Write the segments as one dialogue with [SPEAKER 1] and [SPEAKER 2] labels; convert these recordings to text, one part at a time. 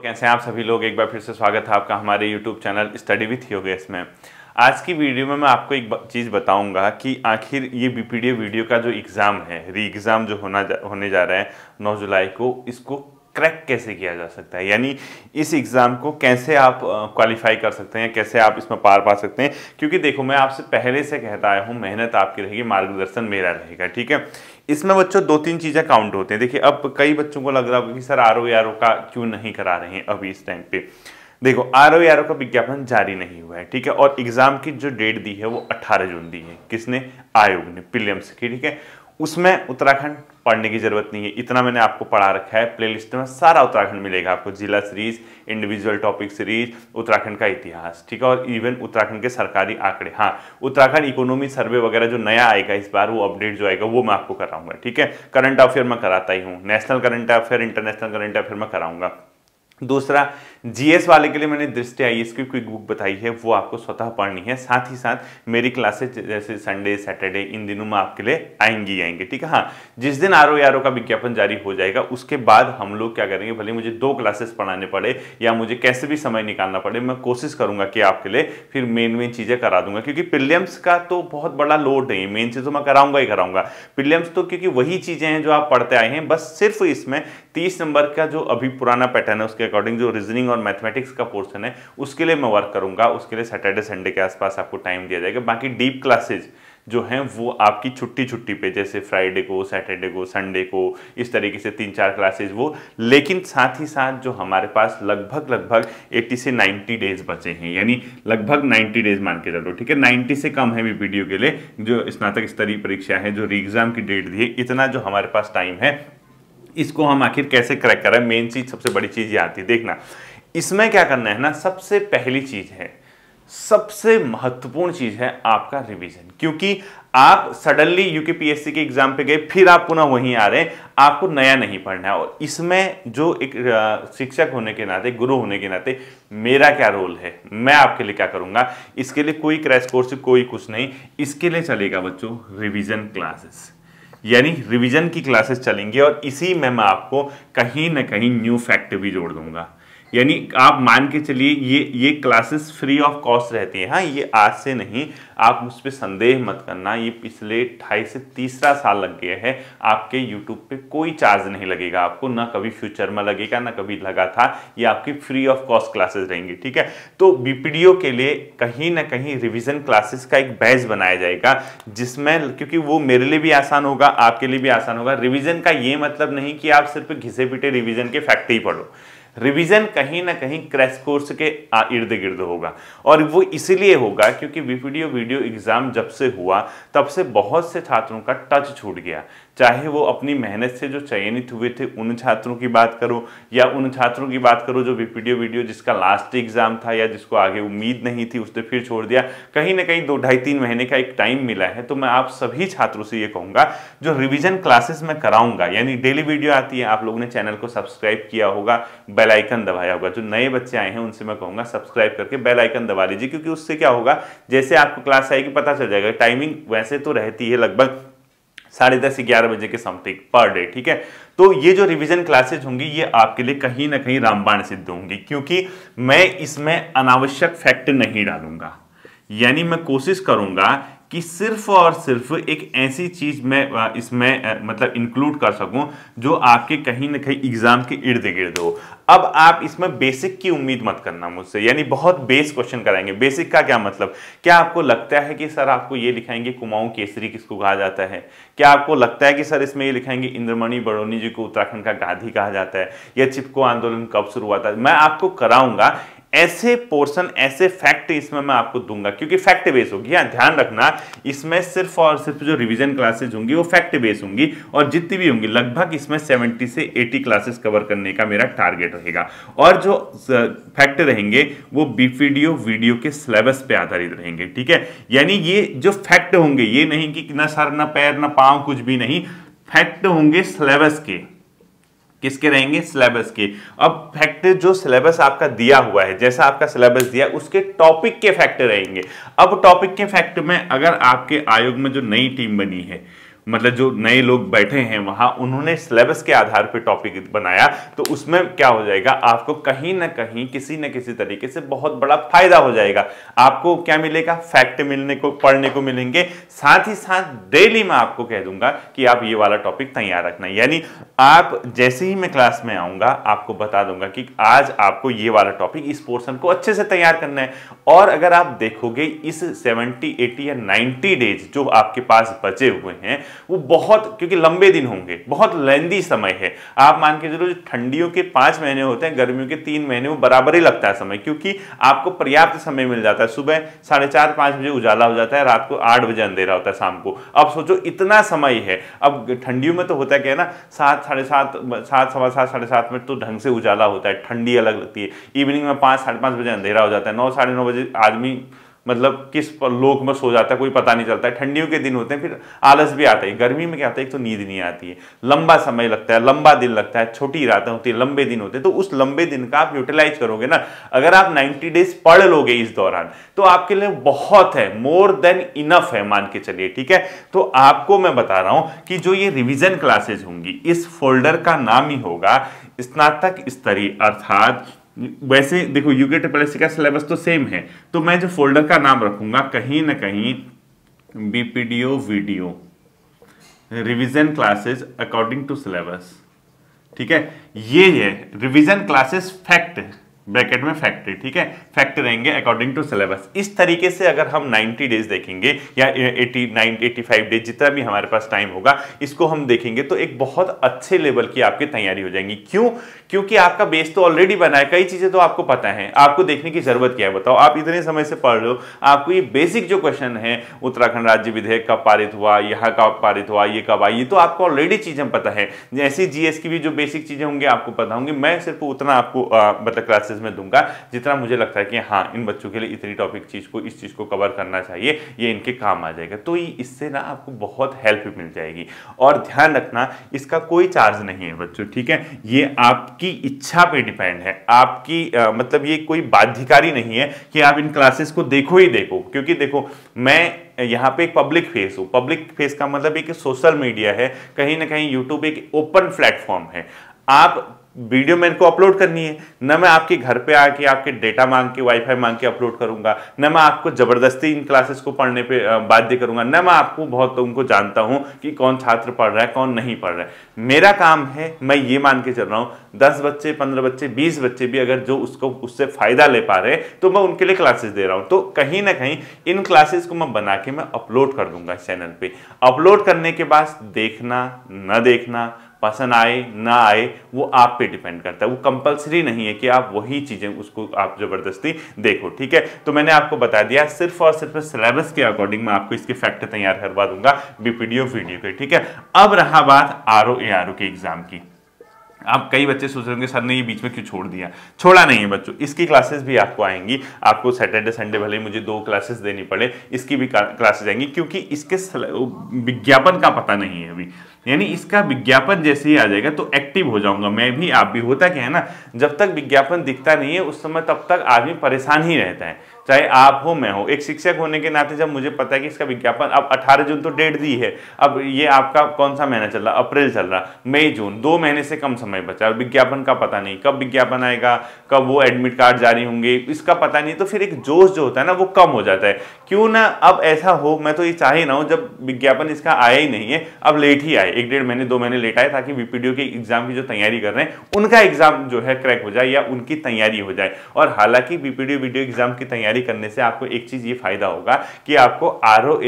[SPEAKER 1] तो कैसे हैं आप सभी लोग एक बार फिर से स्वागत है आपका हमारे YouTube channel study with Yogesh में आज की वीडियो में मैं आपको एक चीज़ बताऊंगा कि आखिर ये बी वीडियो का जो एग्ज़ाम है री एग्ज़ाम जो होना जा, होने जा रहा है 9 जुलाई को इसको क्रैक कैसे किया जा सकता है यानी इस एग्ज़ाम को कैसे आप क्वालिफाई कर सकते हैं कैसे आप इसमें पार पा सकते हैं क्योंकि देखो मैं आपसे पहले से कहता आया हूँ मेहनत आपकी रहेगी मार्गदर्शन मेरा रहेगा ठीक है इसमें बच्चों दो तीन चीज़ें काउंट होते हैं देखिए अब कई बच्चों को लग रहा होगा कि sir R O R O का क्यों नहीं करा रहे हैं अभी इस टाइम पे देखो आर ओ आर का विज्ञापन जारी नहीं हुआ है ठीक है और एग्ज़ाम की जो डेट दी है वो 18 जून दी है किसने आयोग ने पिलियम्स की ठीक है उसमें उत्तराखंड पढ़ने की ज़रूरत नहीं है इतना मैंने आपको पढ़ा रखा है प्लेलिस्ट में सारा उत्तराखंड मिलेगा आपको जिला series individual topic series Uttarakhand का इतिहास ठीक है और इवन उत्तराखंड के सरकारी आंकड़े हाँ उत्तराखंड इकोनॉमी सर्वे वगैरह जो नया आएगा इस बार वो अपडेट जो आएगा वो मैं आपको कराऊंगा ठीक है करंट अफेयर मैं कराता ही हूँ national current affair international current affair मैं कराऊंगा दूसरा जीएस वाले के लिए मैंने दृष्टि आई की क्विक बुक बताई है वो आपको स्वतः पढ़नी है साथ ही साथ मेरी क्लासेस जैसे संडे सैटरडे इन दिनों में आपके लिए आएंगी आएंगे ठीक है हाँ जिस दिन आर ओ का विज्ञापन जारी हो जाएगा उसके बाद हम लोग क्या करेंगे भले मुझे दो क्लासेस पढ़ाने पड़े या मुझे कैसे भी समय निकालना पड़े मैं कोशिश करूंगा कि आपके लिए फिर मेन मेन चीज़ें करा दूंगा क्योंकि पिलियम्स का तो बहुत बड़ा लोड है मेन चीज़ तो मैं कराऊंगा ही कराऊंगा पिलियम्स तो क्योंकि वही चीज़ें हैं जो आप पढ़ते आए हैं बस सिर्फ इसमें तीस नंबर का जो अभी पुराना पैटर्न है उसके अकॉर्डिंग जो रीजनिंग रीजनिंग और मैथमेटिक्स का पोर्सन है उसके लिए मैं वर्क करूंगा उसके लिए सैटरडे संडे के आसपास आपको टाइम दिया जाएगा बाकी डीप क्लासेज जो हैं वो आपकी छुट्टी छुट्टी पे जैसे फ्राइडे को सैटरडे को संडे को इस तरीके से तीन चार क्लासेज वो लेकिन साथ ही साथ जो हमारे पास लगभग लगभग 80 से 90 डेज बचे हैं यानी लगभग 90 डेज मान के चलो ठीक है 90 से कम है भी वीडियो के लिए जो स्नातक स्तरीय परीक्षा है जो री एग्ज़ाम की डेट दी है इतना जो हमारे पास टाइम है इसको हम आखिर कैसे क्रैक करें मेन चीज़ सबसे बड़ी चीज़ ये आती है देखना इसमें क्या करना है ना सबसे पहली चीज़ है सबसे महत्वपूर्ण चीज़ है आपका रिवीजन क्योंकि आप सडनली यूकेपीएससी के एग्जाम पे गए फिर आप पुनः वहीं आ रहे हैं आपको नया नहीं पढ़ना है और इसमें जो एक शिक्षक होने के नाते गुरु होने के नाते मेरा क्या रोल है मैं आपके लिए क्या करूँगा इसके लिए कोई क्रैश कोर्स कोई कुछ नहीं इसके लिए चलेगा बच्चों रिविज़न क्लासेस यानी रिविज़न की क्लासेस चलेंगी और इसी में मैं आपको कहीं ना कहीं न्यू फैक्ट भी जोड़ दूंगा यानी आप मान के चलिए ये ये क्लासेस फ्री ऑफ कॉस्ट रहती हैं हाँ ये आज से नहीं आप उस पर संदेह मत करना ये पिछले ढाई से तीसरा साल लग गया है आपके यूट्यूब पे कोई चार्ज नहीं लगेगा आपको ना कभी फ्यूचर में लगेगा ना कभी लगा था ये आपकी फ्री ऑफ कॉस्ट क्लासेस रहेंगी ठीक है तो बी के लिए कहीं ना कहीं रिविज़न क्लासेस का एक बैच बनाया जाएगा जिसमें क्योंकि वो मेरे लिए भी आसान होगा आपके लिए भी आसान होगा रिविज़न का ये मतलब नहीं कि आप सिर्फ घिसे पिटे रिविज़न के फैक्ट ही पढ़ो रिवीजन कहीं ना कहीं क्रैश कोर्स के इर्द गिर्द होगा और वो इसलिए होगा क्योंकि वीडियो वीडियो एग्ज़ाम जब से हुआ तब से बहुत से छात्रों का टच छूट गया चाहे वो अपनी मेहनत से जो चयनित हुए थे उन छात्रों की बात करो या उन छात्रों की बात करो जो वीपीडीओ वीडियो जिसका लास्ट एग्जाम था या जिसको आगे उम्मीद नहीं थी उसने फिर छोड़ दिया कहीं ना कहीं दो ढाई तीन महीने का एक टाइम मिला है तो मैं आप सभी छात्रों से ये कहूँगा जो रिविजन क्लासेस मैं कराऊंगा यानी डेली वीडियो आती है आप लोगों ने चैनल को सब्सक्राइब किया होगा बेलाइकन दबाया होगा जो नए बच्चे आए हैं उनसे मैं कहूँगा सब्सक्राइब करके बेलाइकन दबा लीजिए क्योंकि उससे क्या होगा जैसे आपको क्लास आएगी पता चल जाएगा टाइमिंग वैसे तो रहती है लगभग साढ़े दस ग्यारह बजे के समथिंग पर डे ठीक है तो ये जो रिवीजन क्लासेज होंगी ये आपके लिए कहीं ना कहीं रामबाण सिद्ध होंगी क्योंकि मैं इसमें अनावश्यक फैक्ट नहीं डालूंगा यानी मैं कोशिश करूंगा कि सिर्फ और सिर्फ एक ऐसी चीज़ मैं इसमें मतलब इंक्लूड कर सकूं जो आपके कहीं ना कहीं एग्ज़ाम के इर्द गिर्द हो अब आप इसमें बेसिक की उम्मीद मत करना मुझसे यानी बहुत बेस क्वेश्चन कराएंगे बेसिक का क्या मतलब क्या आपको लगता है कि सर आपको ये लिखाएंगे कुमाऊं केसरी किसको कहा जाता है क्या आपको लगता है कि सर इसमें ये लिखाएंगे इंद्रमणि बड़ोनी जी को उत्तराखंड का गांधी कहा जाता है या चिपको आंदोलन कब शुरू हुआ था मैं आपको कराऊंगा ऐसे पोर्शन ऐसे फैक्ट इसमें मैं आपको दूंगा क्योंकि फैक्ट बेस होगी हाँ ध्यान रखना इसमें सिर्फ और सिर्फ जो रिवीजन क्लासेज होंगी वो फैक्ट बेस होंगी और जितनी भी होंगी लगभग इसमें 70 से 80 क्लासेस कवर करने का मेरा टारगेट रहेगा और जो फैक्ट रहेंगे वो बीपीडीओ वीडियो के सिलेबस पर आधारित रहेंगे ठीक है यानी ये जो फैक्ट होंगे ये नहीं कि ना सर ना पैर ना पाँव कुछ भी नहीं फैक्ट होंगे सिलेबस के किसके रहेंगे सिलेबस के अब फैक्टर जो सिलेबस आपका दिया हुआ है जैसा आपका सिलेबस दिया उसके टॉपिक के फैक्टर रहेंगे अब टॉपिक के फैक्टर में अगर आपके आयोग में जो नई टीम बनी है मतलब जो नए लोग बैठे हैं वहाँ उन्होंने सिलेबस के आधार पर टॉपिक बनाया तो उसमें क्या हो जाएगा आपको कहीं ना कहीं किसी न किसी तरीके से बहुत बड़ा फायदा हो जाएगा आपको क्या मिलेगा फैक्ट मिलने को पढ़ने को मिलेंगे साथ ही साथ डेली मैं आपको कह दूंगा कि आप ये वाला टॉपिक तैयार रखना यानी आप जैसे ही मैं क्लास में आऊँगा आपको बता दूंगा कि आज आपको ये वाला टॉपिक इस पोर्सन को अच्छे से तैयार करना है और अगर आप देखोगे इस सेवेंटी एटी या नाइन्टी डेज जो आपके पास बचे हुए हैं वो बहुत क्योंकि लंबे दिन होंगे बहुत लेंदी समय है आप मान के चलो ठंडियों के पांच महीने होते हैं गर्मियों के तीन महीने वो बराबर ही लगता है समय क्योंकि आपको पर्याप्त समय मिल जाता है सुबह साढ़े चार पांच बजे उजाला हो जाता है रात को आठ बजे अंधेरा होता है शाम को अब सोचो इतना समय है अब ठंडियों में तो होता है क्या ना सात साढ़े सात सात सवा सात साढ़े सात में तो ढंग से उजाला होता है ठंडी अलग लगती है इवनिंग में पांच साढ़े पाँच बजे अंधेरा हो जाता है नौ साढ़े नौ बजे आदमी मतलब किस लोक में सो जाता है कोई पता नहीं चलता है ठंडियों के दिन होते हैं फिर आलस भी आता है गर्मी में क्या आता है एक तो नींद नहीं आती है लंबा समय लगता है लंबा दिन लगता है छोटी रातें होती है लंबे दिन होते हैं तो उस लंबे दिन का आप यूटिलाइज करोगे ना अगर आप 90 डेज पढ़ लोगे इस दौरान तो आपके लिए बहुत है मोर देन इनफ है मान के चलिए ठीक है तो आपको मैं बता रहा हूँ कि जो ये रिविजन क्लासेज होंगी इस फोल्डर का नाम ही होगा स्नातक स्तरीय अर्थात वैसे देखो यूके ट्रिपल का सिलेबस तो सेम है तो मैं जो फोल्डर का नाम रखूंगा कहीं ना कहीं BPDO video revision classes according to syllabus ठीक है ये है रिवीजन क्लासेस फैक्ट ब्रैकेट में फैक्ट्री ठीक है फैक्ट रहेंगे अकॉर्डिंग टू सिलेबस इस तरीके से अगर हम 90 डेज देखेंगे या 89 85 डेज जितना भी हमारे पास टाइम होगा इसको हम देखेंगे तो एक बहुत अच्छे लेवल की आपकी तैयारी हो जाएगी क्यों क्योंकि आपका बेस तो ऑलरेडी बना है कई चीज़ें तो आपको पता है आपको देखने की जरूरत क्या है बताओ आप इतने समय से पढ़ रहे हो आपको ये बेसिक जो क्वेश्चन है उत्तराखंड राज्य विधेयक कब पारित हुआ यहाँ कब पारित हुआ ये कब आई ये तो आपको ऑलरेडी चीज़ें पता है जैसे जीएस की भी जो बेसिक चीज़ें होंगी आपको पता होंगी मैं सिर्फ उतना आपको मतलब क्लासेस क्लासेस में दूंगा जितना मुझे लगता है कि हाँ इन बच्चों के लिए इतनी टॉपिक चीज़ को इस चीज़ को कवर करना चाहिए ये इनके काम आ जाएगा तो इससे ना आपको बहुत हेल्प मिल जाएगी और ध्यान रखना इसका कोई चार्ज नहीं है बच्चों ठीक है ये आपकी इच्छा पर डिपेंड है आपकी आ, मतलब ये कोई बाध्यकारी नहीं है कि आप इन क्लासेस को देखो ही देखो क्योंकि देखो मैं यहाँ पे एक पब्लिक फेस हो पब्लिक फेस का मतलब एक सोशल मीडिया है कहीं ना कहीं यूट्यूब एक ओपन प्लेटफॉर्म है आप वीडियो मेरे को अपलोड करनी है ना मैं आपके घर पे आके आपके डेटा मांग के वाईफाई मांग के अपलोड करूंगा ना मैं आपको ज़बरदस्ती इन क्लासेस को पढ़ने पे बाध्य करूंगा ना मैं आपको बहुत उनको जानता हूं कि कौन छात्र पढ़ रहा है कौन नहीं पढ़ रहा है मेरा काम है मैं ये मान के चल रहा हूं दस बच्चे पंद्रह बच्चे बीस बच्चे भी अगर जो उसको उससे फ़ायदा ले पा रहे तो मैं उनके लिए क्लासेस दे रहा हूँ तो कहीं ना कहीं इन क्लासेस को मैं बना के मैं अपलोड कर दूंगा चैनल पर अपलोड करने के बाद देखना न देखना पसंद आए ना आए वो आप पे डिपेंड करता है वो कंपलसरी नहीं है कि आप वही चीज़ें उसको आप ज़बरदस्ती देखो ठीक है तो मैंने आपको बता दिया सिर्फ और सिर्फ सिलेबस के अकॉर्डिंग मैं आपको इसके फैक्ट तैयार करवा दूंगा बीपीडीओ वीडियो के ठीक है अब रहा बात R O A R O के एग्ज़ाम की आप कई बच्चे सोच रहे होंगे सर ने ये बीच में क्यों छोड़ दिया छोड़ा नहीं है बच्चों इसकी क्लासेस भी आपको आएंगी आपको सैटरडे संडे भले मुझे दो क्लासेस देनी पड़े इसकी भी क्लासेस आएंगी क्योंकि इसके विज्ञापन का पता नहीं है अभी यानी इसका विज्ञापन जैसे ही आ जाएगा तो एक्टिव हो जाऊंगा मैं भी आप भी होता क्या है ना जब तक विज्ञापन दिखता नहीं है उस समय तब तक आदमी परेशान ही रहता है चाहे आप हो मैं हो एक शिक्षक होने के नाते जब मुझे पता है कि इसका विज्ञापन अब 18 जून तो डेट दी है अब ये आपका कौन सा महीना चल रहा अप्रैल चल रहा मई जून दो महीने से कम समय बचा और विज्ञापन का पता नहीं कब विज्ञापन आएगा कब वो एडमिट कार्ड जारी होंगे इसका पता नहीं तो फिर एक जोश जो होता है ना वो कम हो जाता है क्यों ना अब ऐसा हो मैं तो ये चाह ही ना हूँ जब विज्ञापन इसका आया ही नहीं है अब लेट ही आया है एक डेढ़ महीने दो महीने लेट आए ताकि वीपीडीओ के एग्जाम की जो तैयारी कर रहे हैं उनका एग्जाम जो है क्रैक हो जाए या उनकी तैयारी हो जाए और हालांकि बीपीडीओ वीडियो एग्जाम की तैयारी करने से आपको एक चीज ये फायदा होगा कि आपको आर ओ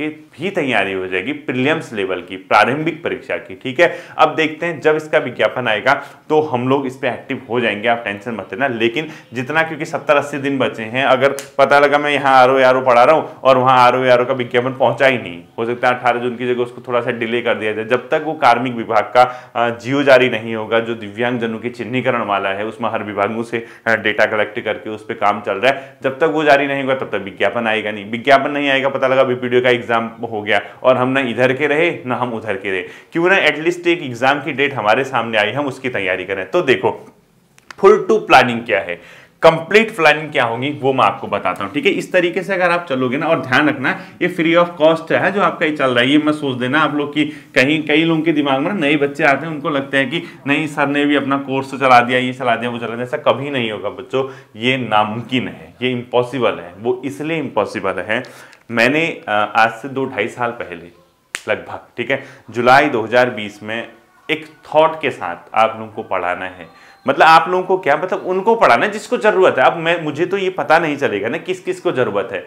[SPEAKER 1] की भी तैयारी हो जाएगी प्रिलियम्स लेवल की प्रारंभिक परीक्षा की ठीक है अब देखते हैं जब इसका विज्ञापन आएगा तो हम लोग इस पर एक्टिव हो जाएंगे आप टेंशन मत लेना लेकिन जितना क्योंकि सत्तर अस्सी दिन बचे हैं अगर पता लगा मैं यहाँ आर ओ पढ़ा रहा हूँ और वहाँ आर ओ का विज्ञापन पहुंचा ही नहीं हो सकता है अठारह जून की जगह उसको थोड़ा सा डिले कर दिया जाए जब तक वो कार्मिक विभाग का जियो जारी नहीं होगा जो दिव्यांग जनों की चिन्हीकरण वाला है उसमें हर विभागों से डेटा कलेक्ट करके उस पर काम चल रहा है जब तक वो जारी नहीं होगा तब तक विज्ञापन आएगा नहीं विज्ञापन नहीं आएगा पता लगा बीपीडीओ का एग्जाम हो गया और हम ना इधर के रहे ना हम उधर के रहे क्यों ना एटलीस्ट एक एग्जाम की डेट हमारे सामने आई हम उसकी तैयारी करें तो देखो फुल टू प्लानिंग क्या है कंप्लीट प्लानिंग क्या होगी वो मैं आपको बताता हूँ ठीक है इस तरीके से अगर आप चलोगे ना और ध्यान रखना ये फ्री ऑफ कॉस्ट है जो आपका ये चल रहा है ये मैं सोच देना आप लोग की कहीं कई लोगों के दिमाग में ना नए बच्चे आते हैं उनको लगता है कि नहीं सर ने भी अपना कोर्स तो चला दिया ये चला दिया वो चला दिया ऐसा कभी नहीं होगा बच्चों ये नामुमकिन है ये इम्पॉसिबल है वो इसलिए इम्पॉसिबल है मैंने आज से दो ढाई साल पहले लगभग ठीक है जुलाई 2020 में एक थॉट के साथ आप लोगों को पढ़ाना है मतलब आप लोगों को क्या मतलब उनको पढ़ाना जिसको जरूरत है अब मैं मुझे तो ये पता नहीं चलेगा ना किस किस को जरूरत है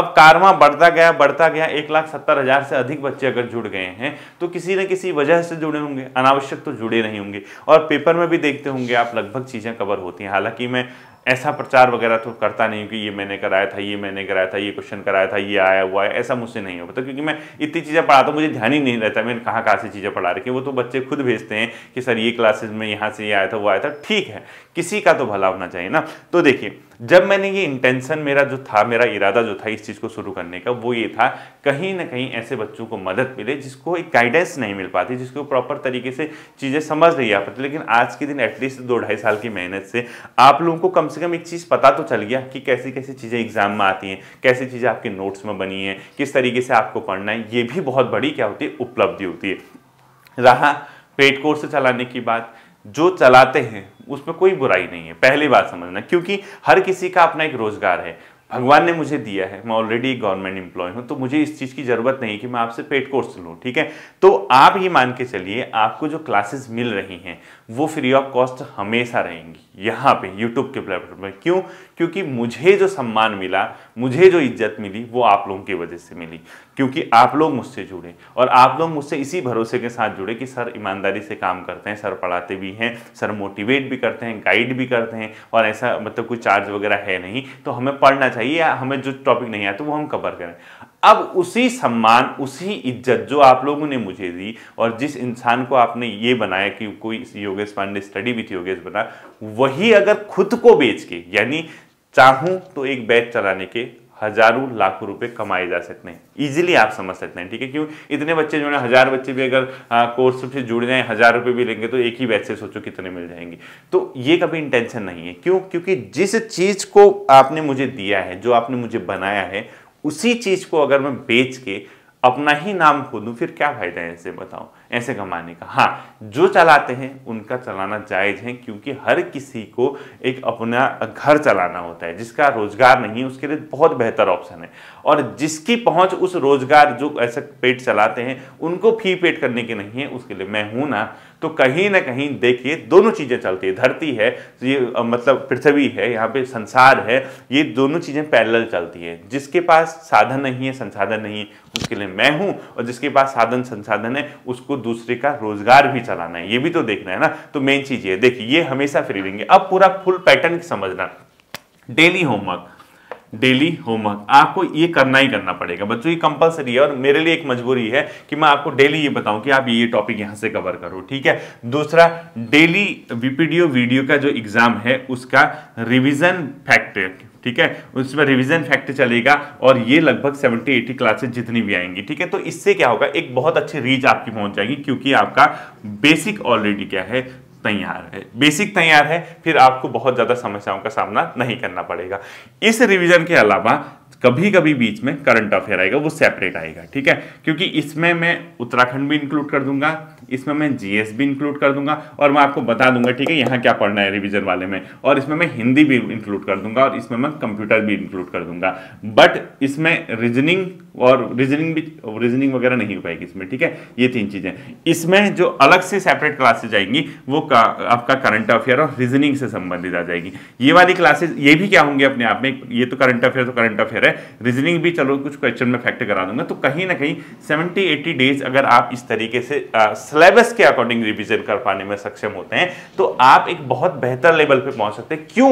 [SPEAKER 1] अब कारवा बढ़ता गया बढ़ता गया एक लाख सत्तर हज़ार से अधिक बच्चे अगर जुड़ गए हैं तो किसी न किसी वजह से जुड़े होंगे अनावश्यक तो जुड़े नहीं होंगे और पेपर में भी देखते होंगे आप लगभग चीज़ें कवर होती हैं हालांकि मैं ऐसा प्रचार वगैरह तो करता नहीं कि ये मैंने कराया था ये मैंने कराया था ये क्वेश्चन कराया था ये आया हुआ है ऐसा मुझसे नहीं हो पाता तो क्योंकि मैं इतनी चीज़ें पढ़ाता तो हूँ मुझे ध्यान ही नहीं रहता मैंने कहाँ कहाँ से चीज़ें पढ़ा रखी वो तो बच्चे खुद भेजते हैं कि सर ये क्लासेज में यहाँ से ये आया था वो आया था ठीक है किसी का तो भला होना चाहिए ना तो देखिए जब मैंने ये इंटेंशन मेरा जो था मेरा इरादा जो था इस चीज़ को शुरू करने का वो ये था कहीं ना कहीं ऐसे बच्चों को मदद मिले जिसको एक गाइडेंस नहीं मिल पाती जिसको प्रॉपर तरीके से चीज़ें समझ नहीं आ पाती लेकिन आज के दिन एटलीस्ट दो ढाई साल की मेहनत से आप लोगों को कम से कम एक चीज़ पता तो चल गया कि कैसी कैसी चीज़ें एग्जाम में आती हैं कैसी चीज़ें आपके नोट्स में बनी हैं किस तरीके से आपको पढ़ना है ये भी बहुत बड़ी क्या होती है उपलब्धि होती है रहा पेड कोर्स चलाने की बात जो चलाते हैं उसमें कोई बुराई नहीं है पहली बात समझना क्योंकि हर किसी का अपना एक रोजगार है भगवान ने मुझे दिया है मैं ऑलरेडी गवर्नमेंट एम्प्लॉय हूं तो मुझे इस चीज़ की ज़रूरत नहीं कि मैं आपसे पेड कोर्स लूँ ठीक है तो आप ये मान के चलिए आपको जो क्लासेस मिल रही हैं वो फ्री ऑफ कॉस्ट हमेशा रहेंगी यहाँ पे यूट्यूब के प्लेटफॉर्म पर क्यों क्योंकि मुझे जो सम्मान मिला मुझे जो इज्जत मिली वो आप लोगों की वजह से मिली क्योंकि आप लोग मुझसे जुड़े और आप लोग मुझसे इसी भरोसे के साथ जुड़े कि सर ईमानदारी से काम करते हैं सर पढ़ाते भी हैं सर मोटिवेट भी करते हैं गाइड भी करते हैं और ऐसा मतलब कोई चार्ज वगैरह है नहीं तो हमें पढ़ना चाहिए या हमें जो टॉपिक नहीं आता तो वो हम कवर करें अब उसी सम्मान उसी इज्जत जो आप लोगों ने मुझे दी और जिस इंसान को आपने ये बनाया कि कोई योगेश पांडे स्टडी विथ योगेश बना वही अगर खुद को बेच के यानी चाहूं तो एक बैच चलाने के हजारों लाखों रुपए कमाए जा सकते हैं इजीली आप समझ सकते हैं ठीक है क्यों इतने बच्चे जो है हजार बच्चे भी अगर कोर्स से जुड़ जाए हजार रुपए भी लेंगे तो एक ही बैच से सोचो कितने मिल जाएंगे तो ये कभी इंटेंशन नहीं है क्यों क्योंकि जिस चीज को आपने मुझे दिया है जो आपने मुझे बनाया है उसी चीज़ को अगर मैं बेच के अपना ही नाम खोदू फिर क्या फ़ायदा है ऐसे बताओ ऐसे कमाने का हाँ जो चलाते हैं उनका चलाना जायज़ है क्योंकि हर किसी को एक अपना घर चलाना होता है जिसका रोज़गार नहीं है उसके लिए बहुत बेहतर ऑप्शन है और जिसकी पहुंच उस रोज़गार जो ऐसा पेट चलाते हैं उनको फी पेड करने के नहीं है उसके लिए मैं हूँ ना तो कहीं ना कहीं देखिए दोनों चीज़ें चलती है धरती है ये मतलब पृथ्वी है यहाँ पे संसार है ये दोनों चीज़ें पैरेलल चलती है जिसके पास साधन नहीं है संसाधन नहीं है उसके लिए मैं हूं और जिसके पास साधन संसाधन है उसको दूसरे का रोजगार भी चलाना है ये भी तो देखना है ना तो मेन चीज़ ये देखिए ये हमेशा फ्री लेंगे अब पूरा फुल पैटर्न समझना डेली होमवर्क डेली होमवर्क आपको ये करना ही करना पड़ेगा बच्चों ये कंपलसरी है और मेरे लिए एक मजबूरी है कि मैं आपको डेली ये बताऊं कि आप ये टॉपिक यहाँ से कवर करो ठीक है दूसरा डेली वीपीडियो वीडियो का जो एग्जाम है उसका रिविजन फैक्ट ठीक है उसमें रिवीजन फैक्ट चलेगा और ये लगभग 70 80 क्लासेस जितनी भी आएंगी ठीक है तो इससे क्या होगा एक बहुत अच्छी रीच आपकी पहुंच जाएगी क्योंकि आपका बेसिक ऑलरेडी क्या है तैयार है बेसिक तैयार है फिर आपको बहुत ज़्यादा समस्याओं का सामना नहीं करना पड़ेगा इस रिवीजन के अलावा कभी कभी बीच में करंट अफेयर आएगा वो सेपरेट आएगा ठीक है क्योंकि इसमें मैं उत्तराखंड भी इंक्लूड कर दूंगा इसमें मैं जीएस भी इंक्लूड कर दूंगा और मैं आपको बता दूंगा ठीक है यहाँ क्या पढ़ना है रिविजन वाले में और इसमें मैं हिंदी भी इंक्लूड कर दूंगा और इसमें मैं कंप्यूटर भी इंक्लूड कर दूंगा बट इसमें रीजनिंग और रीजनिंग भी रीजनिंग वगैरह नहीं हो पाएगी इसमें ठीक है ये तीन चीज़ें इसमें जो अलग से सेपरेट क्लासेज आएंगी वो का, आपका करंट अफेयर और रीजनिंग से संबंधित आ जाएगी ये वाली क्लासेज ये भी क्या होंगे अपने आप में ये तो करंट अफेयर तो करंट अफेयर है रीजनिंग भी चलो कुछ क्वेश्चन में फैक्ट करा दूंगा तो कहीं ना कहीं सेवेंटी एट्टी डेज अगर आप इस तरीके से आ, सिलेबस के अकॉर्डिंग रिविजन कर पाने में सक्षम होते हैं तो आप एक बहुत बेहतर लेवल पर पहुंच सकते हैं क्यों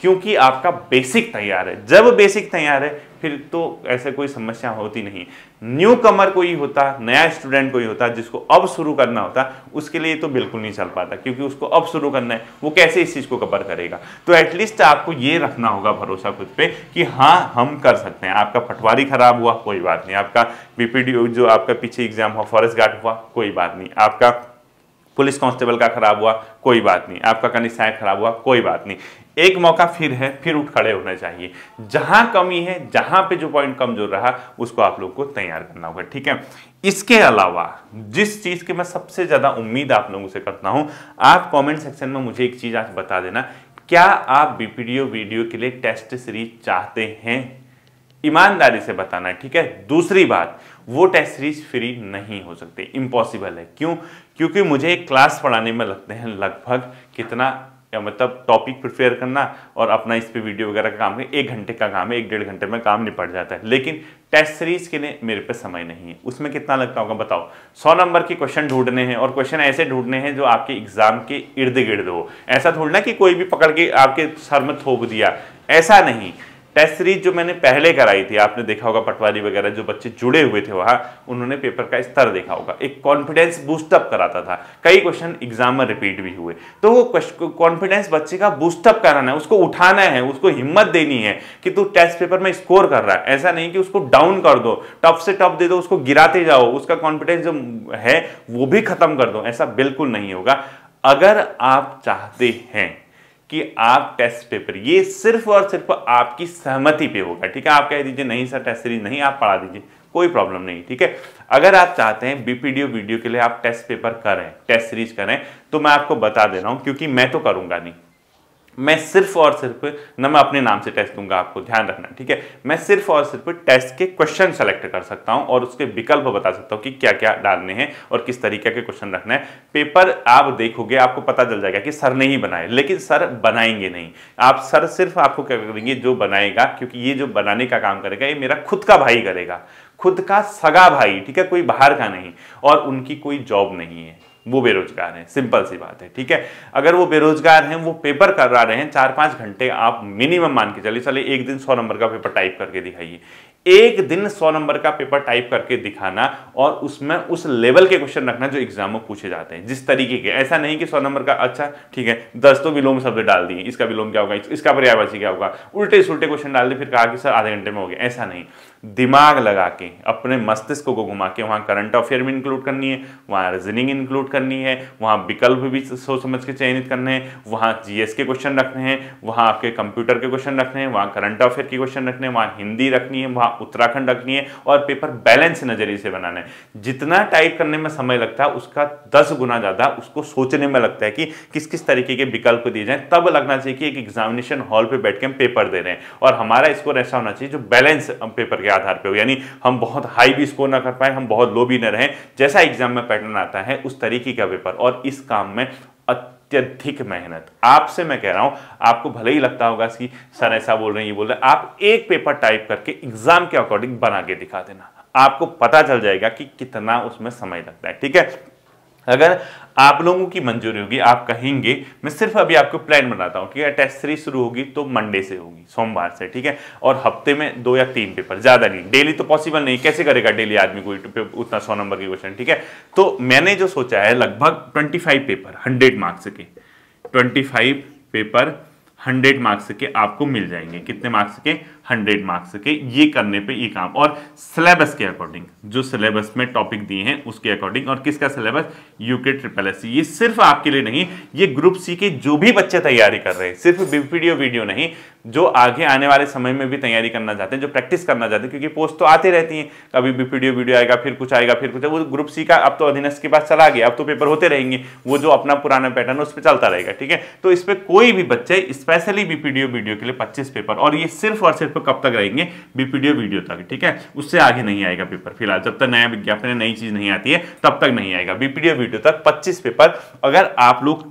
[SPEAKER 1] क्योंकि आपका बेसिक तैयार है जब बेसिक तैयार है फिर तो ऐसे कोई समस्या होती नहीं न्यू कमर कोई होता नया स्टूडेंट कोई होता जिसको अब शुरू करना होता उसके लिए तो बिल्कुल नहीं चल पाता क्योंकि उसको अब शुरू करना है वो कैसे इस चीज़ को कवर करेगा तो एटलीस्ट आपको ये रखना होगा भरोसा खुद पे कि हाँ हम कर सकते हैं आपका पटवारी खराब हुआ कोई बात नहीं आपका बीपीडी जो आपका पीछे एग्जाम हुआ फॉरेस्ट गार्ड हुआ कोई बात नहीं आपका पुलिस कांस्टेबल का खराब हुआ कोई बात नहीं आपका कनिष्ठाएं खराब हुआ कोई बात नहीं एक मौका फिर है फिर उठ खड़े होना चाहिए जहां कमी है जहां पे जो पॉइंट कमजोर रहा उसको आप लोग को तैयार करना होगा ठीक है इसके अलावा जिस चीज़ की मैं सबसे ज़्यादा उम्मीद आप लोगों से करता हूं आप कमेंट सेक्शन में मुझे एक चीज़ आज बता देना क्या आप बीपीडीओ वीडियो के लिए टेस्ट सीरीज चाहते हैं ईमानदारी से बताना ठीक है दूसरी बात वो टेस्ट सीरीज फ्री नहीं हो सकते इम्पॉसिबल है क्यों क्योंकि मुझे एक क्लास पढ़ाने में लगते हैं लगभग कितना या मतलब टॉपिक प्रिपेयर करना और अपना इस पर वीडियो वगैरह का काम है एक घंटे का काम है एक डेढ़ घंटे में काम निपट जाता है लेकिन टेस्ट सीरीज के लिए मेरे पे समय नहीं है उसमें कितना लगता होगा बताओ सौ नंबर के क्वेश्चन ढूंढने हैं और क्वेश्चन ऐसे ढूंढने हैं जो आपके एग्जाम के इर्द गिर्द हो ऐसा ढूंढना कि कोई भी पकड़ के आपके सर में थोप दिया ऐसा नहीं टेस्ट सीरीज जो मैंने पहले कराई थी आपने देखा होगा पटवारी वगैरह जो बच्चे जुड़े हुए थे वहाँ उन्होंने पेपर का स्तर देखा होगा एक कॉन्फिडेंस बूस्टअप कराता था कई क्वेश्चन एग्जाम में रिपीट भी हुए तो वो कॉन्फिडेंस बच्चे का बूस्टअप कराना है उसको उठाना है उसको हिम्मत देनी है कि तू टेस्ट पेपर में स्कोर कर रहा है ऐसा नहीं कि उसको डाउन कर दो टॉप से टॉप दे दो उसको गिराते जाओ उसका कॉन्फिडेंस जो है वो भी खत्म कर दो ऐसा बिल्कुल नहीं होगा अगर आप चाहते हैं कि आप टेस्ट पेपर ये सिर्फ और सिर्फ आपकी सहमति पे होगा ठीक है आप कह दीजिए नहीं सर टेस्ट सीरीज नहीं आप पढ़ा दीजिए कोई प्रॉब्लम नहीं ठीक है अगर आप चाहते हैं बीपीडीओ वीडियो के लिए आप टेस्ट पेपर करें टेस्ट सीरीज करें तो मैं आपको बता दे रहा हूं क्योंकि मैं तो करूंगा नहीं मैं सिर्फ और सिर्फ न मैं अपने नाम से टेस्ट दूंगा आपको ध्यान रखना ठीक है मैं सिर्फ और सिर्फ टेस्ट के क्वेश्चन सेलेक्ट कर सकता हूं और उसके विकल्प बता सकता हूं कि क्या क्या डालने हैं और किस तरीके के क्वेश्चन रखना है पेपर आप देखोगे आपको पता चल जाएगा कि सर ने ही बनाए लेकिन सर बनाएंगे नहीं आप सर सिर्फ आपको क्या करेंगे जो बनाएगा क्योंकि ये जो बनाने का काम करेगा ये मेरा खुद का भाई करेगा खुद का सगा भाई ठीक है कोई बाहर का नहीं और उनकी कोई जॉब नहीं है वो बेरोजगार हैं सिंपल सी बात है ठीक है अगर वो बेरोजगार हैं वो पेपर करा रहे हैं चार पांच घंटे आप मिनिमम मान के चलिए चलिए एक दिन सौ नंबर का पेपर टाइप करके दिखाइए एक दिन सौ नंबर का पेपर टाइप करके दिखाना और उसमें उस लेवल के क्वेश्चन रखना जो एग्जाम में पूछे जाते हैं जिस तरीके के ऐसा नहीं कि सौ नंबर का अच्छा ठीक है दस तो विलोम शब्द डाल दिए इसका विलोम क्या होगा इसका पर्यायवाची क्या होगा उल्टे सुलटे क्वेश्चन डाल दिए फिर कहा कि सर आधे घंटे में हो गया ऐसा नहीं दिमाग लगा के अपने मस्तिष्क को घुमा के वहाँ करंट अफेयर भी इंक्लूड करनी है वहाँ रीजनिंग इंक्लूड करनी है वहाँ विकल्प भी सोच समझ के चयनित करने हैं वहाँ जीएस के क्वेश्चन रखने हैं वहाँ आपके कंप्यूटर के क्वेश्चन रखने हैं वहाँ करंट अफेयर के क्वेश्चन रखने हैं वहाँ हिंदी रखनी है वहाँ उत्तराखंड रखनी है और पेपर बैलेंस नज़रिए से बनाना है जितना टाइप करने में समय लगता है उसका दस गुना ज़्यादा उसको सोचने में लगता है कि किस किस तरीके के विकल्प दिए जाएँ तब लगना चाहिए कि एक एग्जामिनेशन हॉल पर बैठ के हम पेपर दे रहे हैं और हमारा स्कोर ऐसा होना चाहिए जो बैलेंस पेपर के आधार पर हो यानी हम बहुत हाई भी स्कोर ना कर पाए हम बहुत लो भी ना रहें जैसा एग्जाम में पैटर्न आता है उस तरीके का पेपर और इस काम में अत्यधिक मेहनत आपसे मैं कह रहा हूं आपको भले ही लगता होगा कि सर ऐसा बोल रहे हैं ये बोल रहे हैं आप एक पेपर टाइप करके एग्जाम के अकॉर्डिंग बना के दिखा देना आपको पता चल जाएगा कि कितना उसमें समय लगता है ठीक है अगर आप लोगों की मंजूरी होगी आप कहेंगे मैं सिर्फ अभी आपको प्लान बनाता हूँ ठीक है टेस्ट सीरीज शुरू होगी तो मंडे से होगी सोमवार से ठीक है और हफ्ते में दो या तीन पेपर ज़्यादा नहीं डेली तो पॉसिबल नहीं कैसे करेगा डेली आदमी कोई उतना सौ नंबर के क्वेश्चन ठीक है तो मैंने जो सोचा है लगभग twenty five paper hundred marks के twenty five paper hundred marks के आपको मिल जाएंगे कितने मार्क्स के हंड्रेड मार्क्स के ये करने पे ये काम और सिलेबस के अकॉर्डिंग जो सिलेबस में टॉपिक दिए हैं उसके अकॉर्डिंग और किसका सिलेबस यूके ट्रिपल एस ये सिर्फ आपके लिए नहीं ये ग्रुप सी के जो भी बच्चे तैयारी कर रहे हैं सिर्फ वीडियो वीडियो नहीं जो आगे आने वाले समय में भी तैयारी करना चाहते हैं जो प्रैक्टिस करना चाहते हैं क्योंकि पोस्ट तो आते रहती हैं कभी भी वीडियो वीडियो आएगा फिर कुछ आएगा फिर कुछ वो ग्रुप सी का अब तो अधीनस्थ के पास चला गया अब तो पेपर होते रहेंगे वो जो अपना पुराना पैटर्न है उस पर चलता रहेगा ठीक है तो इस पर कोई भी बच्चे स्पेशली बीपीडीओ वीडियो के लिए पच्चीस पेपर और ये सिर्फ और सिर्फ तो कब तक रहेंगे बीपीडीओ वीडियो तक ठीक है उससे आगे नहीं आएगा पेपर फिलहाल जब तक नया विज्ञापन नई चीज़ नहीं आती है तब तक नहीं आएगा बीपीडीओ वीडियो तक पच्चीस पेपर अगर आप लोग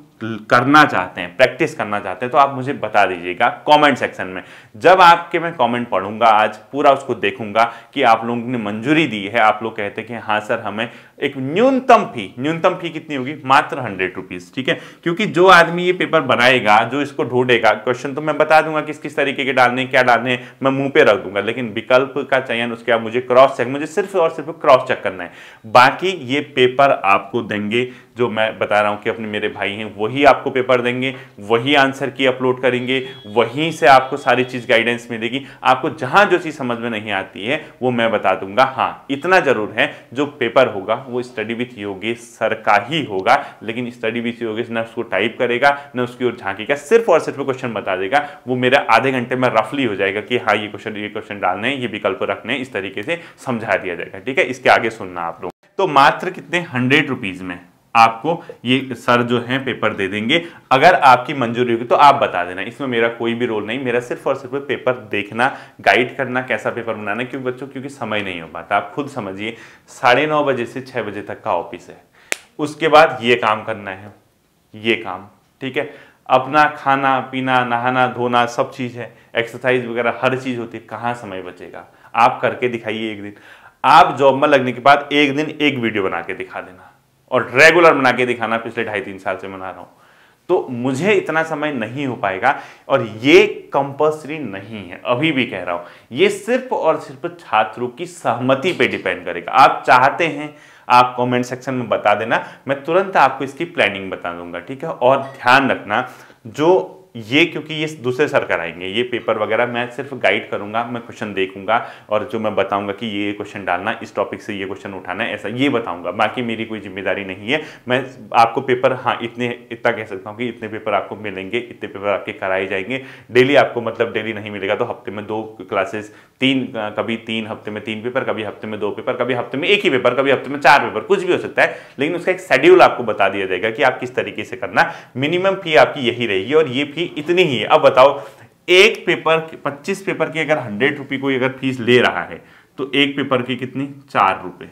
[SPEAKER 1] करना चाहते हैं प्रैक्टिस करना चाहते हैं तो आप मुझे बता दीजिएगा कमेंट सेक्शन में जब आपके मैं कमेंट पढ़ूंगा आज पूरा उसको देखूंगा कि आप लोगों ने मंजूरी दी है आप लोग कहते हैं कि हाँ सर हमें एक न्यूनतम फी न्यूनतम फी कितनी होगी मात्र हंड्रेड रुपीज ठीक है क्योंकि जो आदमी ये पेपर बनाएगा जो इसको ढूंढेगा क्वेश्चन तो मैं बता दूंगा किस किस तरीके के डालने क्या डालने मैं मुंह पे रख दूंगा लेकिन विकल्प का चयन उसके बाद मुझे क्रॉस चेक मुझे सिर्फ और सिर्फ क्रॉस चेक करना है बाकी ये पेपर आपको देंगे जो मैं बता रहा हूँ कि अपने मेरे भाई हैं वही आपको पेपर देंगे वही आंसर की अपलोड करेंगे वहीं से आपको सारी चीज़ गाइडेंस मिलेगी आपको जहाँ जो चीज़ समझ में नहीं आती है वो मैं बता दूंगा हाँ इतना ज़रूर है जो पेपर होगा वो स्टडी विथ योगेश सर का ही होगा लेकिन स्टडी विथ योगेश ना उसको टाइप करेगा ना उसकी ओर झांकेगा सिर्फ और सिर्फ क्वेश्चन बता देगा वो मेरा आधे घंटे में रफली हो जाएगा कि हाँ ये क्वेश्चन ये क्वेश्चन डालने ये विकल्प रखने इस तरीके से समझा दिया जाएगा ठीक है इसके आगे सुनना आप लोग तो मात्र कितने हंड्रेड रुपीज़ में आपको ये सर जो है पेपर दे देंगे अगर आपकी मंजूरी होगी तो आप बता देना इसमें मेरा कोई भी रोल नहीं मेरा सिर्फ और सिर्फ पेपर देखना गाइड करना कैसा पेपर बनाना क्योंकि बच्चों क्योंकि समय नहीं हो पाता आप खुद समझिए साढ़े नौ बजे से छह बजे तक का ऑफिस है उसके बाद ये काम करना है ये काम ठीक है अपना खाना पीना नहाना धोना सब चीज़ है एक्सरसाइज वगैरह हर चीज़ होती है कहाँ समय बचेगा आप करके दिखाइए एक दिन आप जॉब में लगने के बाद एक दिन एक वीडियो बना के दिखा देना और रेगुलर बना के दिखाना पिछले ढाई तीन साल से मना रहा हूं तो मुझे इतना समय नहीं हो पाएगा और ये कंपल्सरी नहीं है अभी भी कह रहा हूं ये सिर्फ और सिर्फ छात्रों की सहमति पे डिपेंड करेगा आप चाहते हैं आप कमेंट सेक्शन में बता देना मैं तुरंत आपको इसकी प्लानिंग बता दूंगा ठीक है और ध्यान रखना जो ये क्योंकि ये दूसरे सर कराएंगे ये पेपर वगैरह मैं सिर्फ गाइड करूंगा मैं क्वेश्चन देखूंगा और जो मैं बताऊंगा कि ये क्वेश्चन डालना इस टॉपिक से ये क्वेश्चन उठाना है ऐसा ये बताऊंगा बाकी मेरी कोई जिम्मेदारी नहीं है मैं आपको पेपर हाँ इतने इतना कह सकता हूँ कि इतने पेपर आपको मिलेंगे इतने पेपर आपके कराए जाएंगे डेली आपको मतलब डेली नहीं मिलेगा तो हफ्ते में दो क्लासेस तीन कभी तीन हफ्ते में तीन पेपर कभी हफ्ते में दो पेपर कभी हफ्ते में एक ही पेपर कभी हफ्ते में चार पेपर कुछ भी हो सकता है लेकिन उसका एक शेड्यूल आपको बता दिया जाएगा कि आप किस तरीके से करना मिनिमम फी आपकी यही रहेगी और ये फी की इतनी ही है अब बताओ एक पेपर पच्चीस पेपर की अगर हंड्रेड रुपी कोई अगर फीस ले रहा है तो एक पेपर की कितनी चार रुपए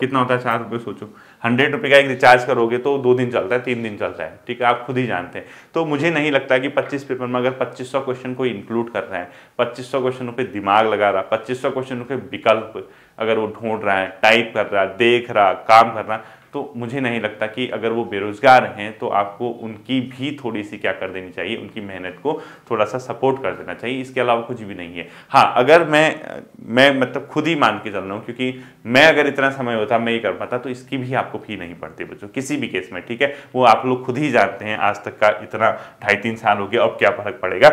[SPEAKER 1] कितना होता है चार रुपए सोचो हंड्रेड रुपए का एक रिचार्ज करोगे तो दो दिन चलता है तीन दिन चलता है ठीक है आप खुद ही जानते हैं तो मुझे नहीं लगता कि पच्चीस पेपर में अगर पच्चीस सौ क्वेश्चन कोई इंक्लूड कर रहा है पच्चीस सौ क्वेश्चनों पर दिमाग लगा रहा पच्चीस सौ क्वेश्चनों के विकल्प अगर वो ढूंढ रहा है टाइप कर रहा है देख रहा काम कर रहा तो मुझे नहीं लगता कि अगर वो बेरोज़गार हैं तो आपको उनकी भी थोड़ी सी क्या कर देनी चाहिए उनकी मेहनत को थोड़ा सा सपोर्ट कर देना चाहिए इसके अलावा कुछ भी नहीं है हाँ अगर मैं मैं मतलब खुद ही मान के चल रहा हूँ क्योंकि मैं अगर इतना समय होता मैं ये कर पाता तो इसकी भी आपको फी नहीं पड़ती बच्चों किसी भी केस में ठीक है वो आप लोग खुद ही जानते हैं आज तक का इतना ढाई तीन साल हो गया अब क्या फर्क पड़ेगा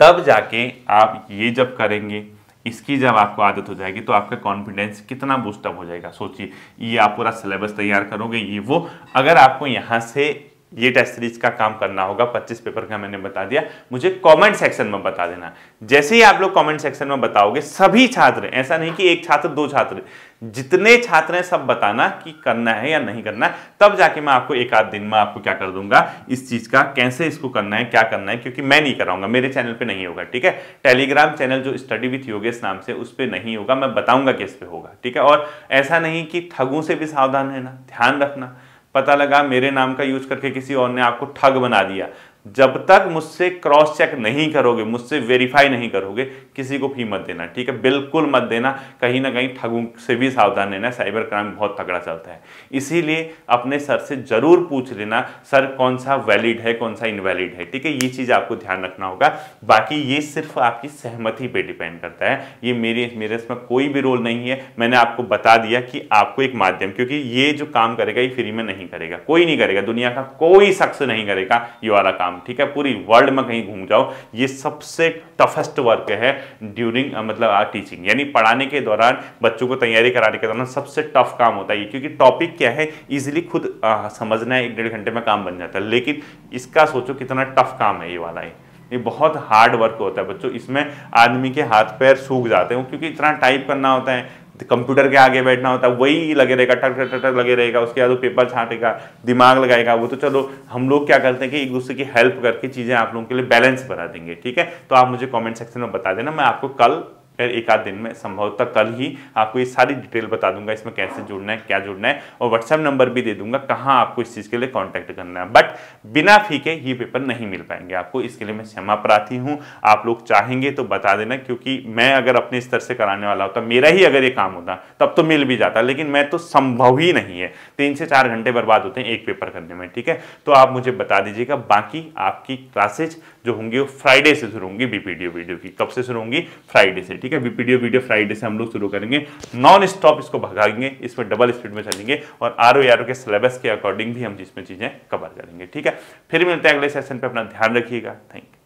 [SPEAKER 1] तब जाके आप ये जब करेंगे इसकी जब आपको आदत हो जाएगी तो आपका कॉन्फिडेंस कितना बूस्टअप हो जाएगा सोचिए ये आप पूरा सिलेबस तैयार करोगे ये वो अगर आपको यहाँ से ये टेस्ट सीरीज का काम करना होगा 25 पेपर का मैंने बता दिया मुझे कमेंट सेक्शन में बता देना जैसे ही आप लोग कमेंट सेक्शन में बताओगे सभी छात्र ऐसा नहीं कि एक छात्र दो छात्र जितने छात्र हैं सब बताना कि करना है या नहीं करना है तब जाके मैं आपको एक आध दिन में आपको क्या कर दूंगा इस चीज का कैसे इसको करना है क्या करना है क्योंकि मैं नहीं कराऊंगा मेरे चैनल पर नहीं होगा ठीक है टेलीग्राम चैनल जो स्टडी विथ योगेश नाम से उस पर नहीं होगा मैं बताऊंगा किस पे होगा ठीक है और ऐसा नहीं कि ठगों से भी सावधान रहना ध्यान रखना पता लगा मेरे नाम का यूज करके किसी और ने आपको ठग बना दिया जब तक मुझसे क्रॉस चेक नहीं करोगे मुझसे वेरीफाई नहीं करोगे किसी को भी मत देना ठीक है बिल्कुल मत देना कहीं ना कहीं ठगों से भी सावधान रहना साइबर क्राइम बहुत तगड़ा चलता है इसीलिए अपने सर से ज़रूर पूछ लेना सर कौन सा वैलिड है कौन सा इनवैलिड है ठीक है ये चीज़ आपको ध्यान रखना होगा बाकी ये सिर्फ आपकी सहमति पर डिपेंड करता है ये मेरे मेरे इसमें कोई भी रोल नहीं है मैंने आपको बता दिया कि आपको एक माध्यम क्योंकि ये जो काम करेगा ये फ्री में नहीं करेगा कोई नहीं करेगा दुनिया का कोई शख्स नहीं करेगा ये वाला काम काम ठीक है पूरी वर्ल्ड में कहीं घूम जाओ ये सबसे टफेस्ट वर्क है ड्यूरिंग मतलब टीचिंग यानी पढ़ाने के दौरान बच्चों को तैयारी कराने के दौरान सबसे टफ काम होता है क्योंकि टॉपिक क्या है इजिली खुद समझना है एक डेढ़ घंटे में काम बन जाता है लेकिन इसका सोचो कितना टफ काम है ये वाला है ये बहुत हार्ड वर्क होता है बच्चों इसमें आदमी के हाथ पैर सूख जाते हैं क्योंकि इतना टाइप करना होता है कंप्यूटर के आगे बैठना होता है वही लगे रहेगा टक टक टक लगे रहेगा उसके बाद वो पेपर छाटेगा दिमाग लगाएगा वो तो चलो हम लोग क्या करते हैं कि एक दूसरे की हेल्प करके चीज़ें आप लोगों के लिए बैलेंस बना देंगे ठीक है तो आप मुझे कॉमेंट सेक्शन में बता देना मैं आपको कल फिर एक आध दिन में संभवतः कल ही आपको ये सारी डिटेल बता दूंगा इसमें कैसे जुड़ना है क्या जुड़ना है और व्हाट्सएप नंबर भी दे दूंगा कहाँ आपको इस चीज़ के लिए कॉन्टैक्ट करना है बट बिना फी के ये पेपर नहीं मिल पाएंगे आपको इसके लिए मैं क्षमा प्रार्थी हूँ आप लोग चाहेंगे तो बता देना क्योंकि मैं अगर अपने स्तर से कराने वाला होता मेरा ही अगर ये काम होता तब तो मिल भी जाता लेकिन मैं तो संभव ही नहीं है तीन से चार घंटे बर्बाद होते हैं एक पेपर करने में ठीक है तो आप मुझे बता दीजिएगा बाकी आपकी क्लासेज जो होंगी वो फ्राइडे से शुरू होंगी बीपीडीओ वीडियो की कब से शुरू होंगी फ्राइडे से ठीक है बीपीडीओ वीडियो फ्राइडे से हम लोग शुरू करेंगे नॉन स्टॉप इसको भगाएंगे इसमें डबल स्पीड में चलेंगे और आर ओ आर के सिलेबस के अकॉर्डिंग भी हम जिसमें चीज़ें कवर करेंगे ठीक है फिर मिलते हैं अगले सेशन पर अपना ध्यान रखिएगा थैंक यू